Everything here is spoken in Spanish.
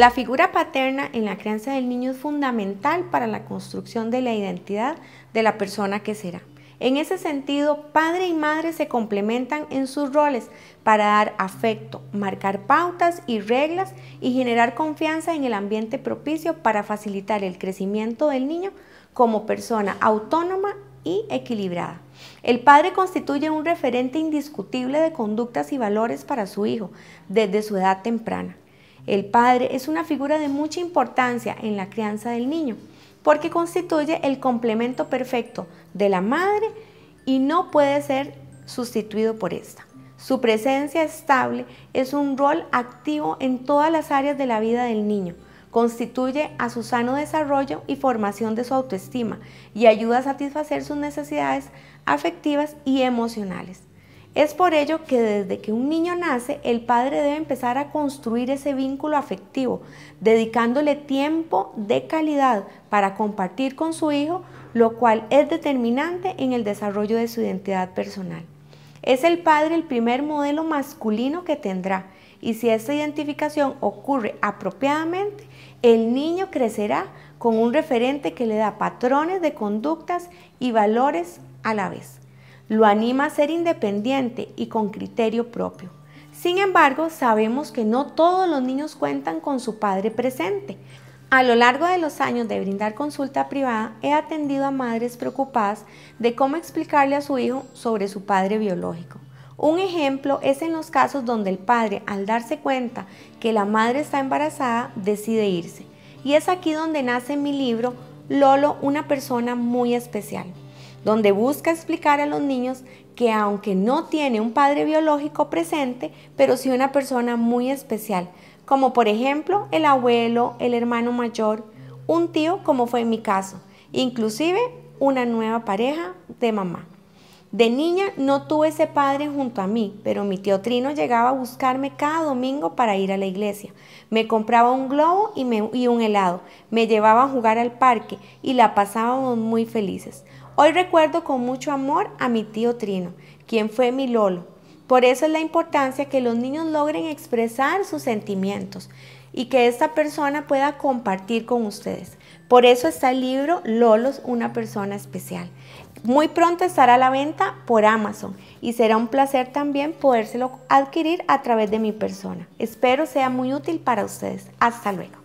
La figura paterna en la crianza del niño es fundamental para la construcción de la identidad de la persona que será. En ese sentido, padre y madre se complementan en sus roles para dar afecto, marcar pautas y reglas y generar confianza en el ambiente propicio para facilitar el crecimiento del niño como persona autónoma y equilibrada. El padre constituye un referente indiscutible de conductas y valores para su hijo desde su edad temprana. El padre es una figura de mucha importancia en la crianza del niño porque constituye el complemento perfecto de la madre y no puede ser sustituido por esta. Su presencia estable es un rol activo en todas las áreas de la vida del niño. Constituye a su sano desarrollo y formación de su autoestima y ayuda a satisfacer sus necesidades afectivas y emocionales. Es por ello que desde que un niño nace, el padre debe empezar a construir ese vínculo afectivo, dedicándole tiempo de calidad para compartir con su hijo, lo cual es determinante en el desarrollo de su identidad personal. Es el padre el primer modelo masculino que tendrá y si esta identificación ocurre apropiadamente, el niño crecerá con un referente que le da patrones de conductas y valores a la vez lo anima a ser independiente y con criterio propio. Sin embargo, sabemos que no todos los niños cuentan con su padre presente. A lo largo de los años de brindar consulta privada, he atendido a madres preocupadas de cómo explicarle a su hijo sobre su padre biológico. Un ejemplo es en los casos donde el padre, al darse cuenta que la madre está embarazada, decide irse. Y es aquí donde nace mi libro Lolo, una persona muy especial donde busca explicar a los niños que aunque no tiene un padre biológico presente, pero sí una persona muy especial, como por ejemplo el abuelo, el hermano mayor, un tío, como fue en mi caso, inclusive una nueva pareja de mamá. De niña no tuve ese padre junto a mí, pero mi tío Trino llegaba a buscarme cada domingo para ir a la iglesia. Me compraba un globo y, y un helado, me llevaba a jugar al parque y la pasábamos muy felices. Hoy recuerdo con mucho amor a mi tío Trino, quien fue mi Lolo. Por eso es la importancia que los niños logren expresar sus sentimientos y que esta persona pueda compartir con ustedes. Por eso está el libro Lolos, una persona especial. Muy pronto estará a la venta por Amazon y será un placer también podérselo adquirir a través de mi persona. Espero sea muy útil para ustedes. Hasta luego.